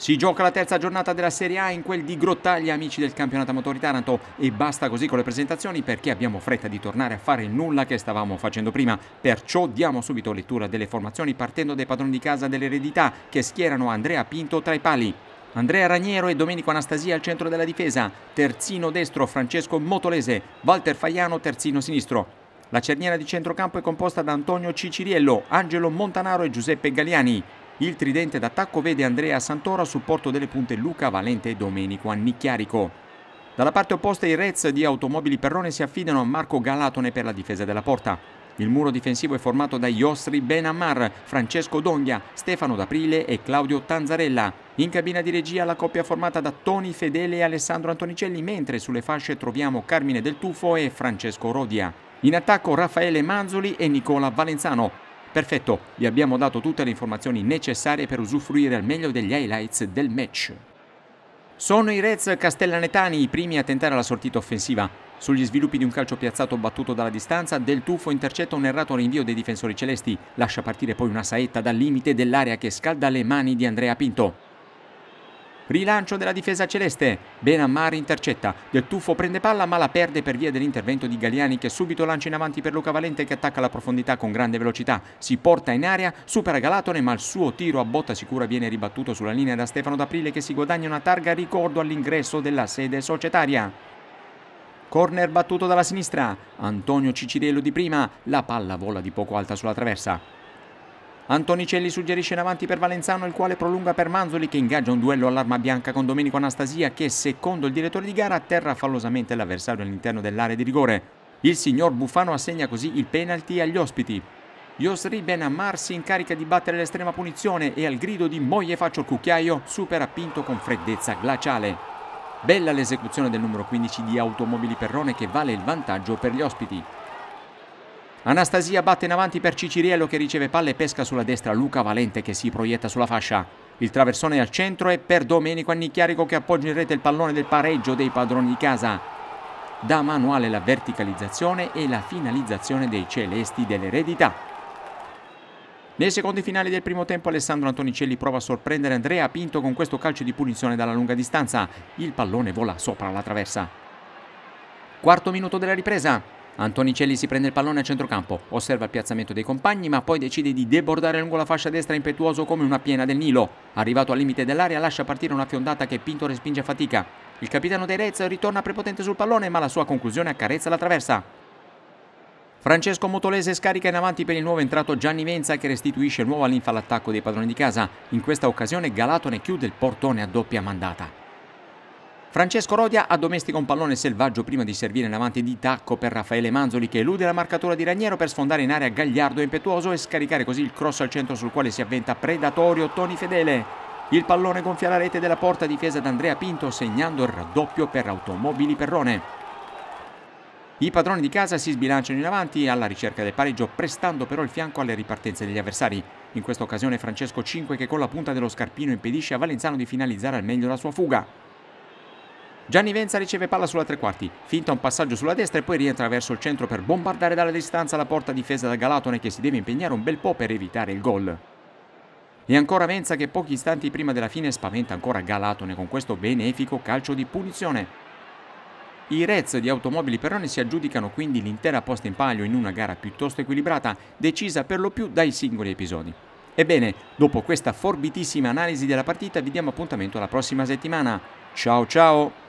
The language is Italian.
Si gioca la terza giornata della Serie A in quel di Grottaglia, amici del campionato motori Taranto, e basta così con le presentazioni perché abbiamo fretta di tornare a fare nulla che stavamo facendo prima. Perciò diamo subito lettura delle formazioni partendo dai padroni di casa dell'eredità che schierano Andrea Pinto tra i pali. Andrea Raniero e Domenico Anastasia al centro della difesa, terzino destro Francesco Motolese, Walter Faiano terzino sinistro, la cerniera di centrocampo è composta da Antonio Ciciriello, Angelo Montanaro e Giuseppe Galiani. Il tridente d'attacco vede Andrea Santoro a supporto delle punte Luca Valente e Domenico Annicchiarico. Dalla parte opposta i Reds di Automobili Perrone si affidano a Marco Galatone per la difesa della porta. Il muro difensivo è formato da Iostri Benamar, Francesco Donghia, Stefano D'Aprile e Claudio Tanzarella. In cabina di regia la coppia formata da Toni Fedele e Alessandro Antonicelli, mentre sulle fasce troviamo Carmine Del Tufo e Francesco Rodia. In attacco Raffaele Manzoli e Nicola Valenzano. Perfetto, vi abbiamo dato tutte le informazioni necessarie per usufruire al meglio degli highlights del match. Sono i Reds castellanetani i primi a tentare la sortita offensiva. Sugli sviluppi di un calcio piazzato battuto dalla distanza, Del Tuffo intercetta un errato rinvio dei difensori celesti, lascia partire poi una saetta dal limite dell'area che scalda le mani di Andrea Pinto. Rilancio della difesa celeste. Benammar intercetta. Del tuffo prende palla ma la perde per via dell'intervento di Galiani che subito lancia in avanti per Luca Valente che attacca la profondità con grande velocità. Si porta in aria, supera Galatone ma il suo tiro a botta sicura viene ribattuto sulla linea da Stefano D'Aprile che si guadagna una targa ricordo all'ingresso della sede societaria. Corner battuto dalla sinistra, Antonio Cicirello di prima, la palla vola di poco alta sulla traversa. Antonicelli suggerisce in avanti per Valenzano il quale prolunga per Manzoli che ingaggia un duello all'arma bianca con Domenico Anastasia che secondo il direttore di gara atterra fallosamente l'avversario all'interno dell'area di rigore. Il signor Buffano assegna così il penalty agli ospiti. Yosri Ben Ammar si incarica di battere l'estrema punizione e al grido di moglie faccio il cucchiaio supera Pinto con freddezza glaciale. Bella l'esecuzione del numero 15 di Automobili Perrone che vale il vantaggio per gli ospiti. Anastasia batte in avanti per Ciciriello che riceve palla e pesca sulla destra Luca Valente che si proietta sulla fascia. Il traversone è al centro e per Domenico Annicchiarico che appoggia in rete il pallone del pareggio dei padroni di casa. Da manuale la verticalizzazione e la finalizzazione dei celesti dell'eredità. Nei secondi finali del primo tempo Alessandro Antonicelli prova a sorprendere Andrea Pinto con questo calcio di punizione dalla lunga distanza. Il pallone vola sopra la traversa. Quarto minuto della ripresa. Antonicelli si prende il pallone a centrocampo, osserva il piazzamento dei compagni ma poi decide di debordare lungo la fascia destra impetuoso come una piena del Nilo. Arrivato al limite dell'area lascia partire una fiondata che Pinto respinge a fatica. Il capitano dei Reds ritorna prepotente sul pallone ma la sua conclusione accarezza la traversa. Francesco Motolese scarica in avanti per il nuovo entrato Gianni Venza che restituisce nuova linfa all'attacco dei padroni di casa. In questa occasione Galatone chiude il portone a doppia mandata. Francesco Rodia addomestica un pallone selvaggio prima di servire in avanti di tacco per Raffaele Manzoli che elude la marcatura di Raniero per sfondare in area Gagliardo e impetuoso e scaricare così il cross al centro sul quale si avventa predatorio Toni Fedele. Il pallone gonfia la rete della porta difesa da Andrea Pinto segnando il raddoppio per Automobili Perrone. I padroni di casa si sbilanciano in avanti alla ricerca del pareggio prestando però il fianco alle ripartenze degli avversari. In questa occasione Francesco 5 che con la punta dello scarpino impedisce a Valenzano di finalizzare al meglio la sua fuga. Gianni Venza riceve palla sulla tre quarti, finta un passaggio sulla destra e poi rientra verso il centro per bombardare dalla distanza la porta difesa da Galatone che si deve impegnare un bel po' per evitare il gol. E ancora Venza che pochi istanti prima della fine spaventa ancora Galatone con questo benefico calcio di punizione. I Reds di Automobili Perone si aggiudicano quindi l'intera posta in palio in una gara piuttosto equilibrata, decisa per lo più dai singoli episodi. Ebbene, dopo questa forbitissima analisi della partita vi diamo appuntamento alla prossima settimana. Ciao ciao!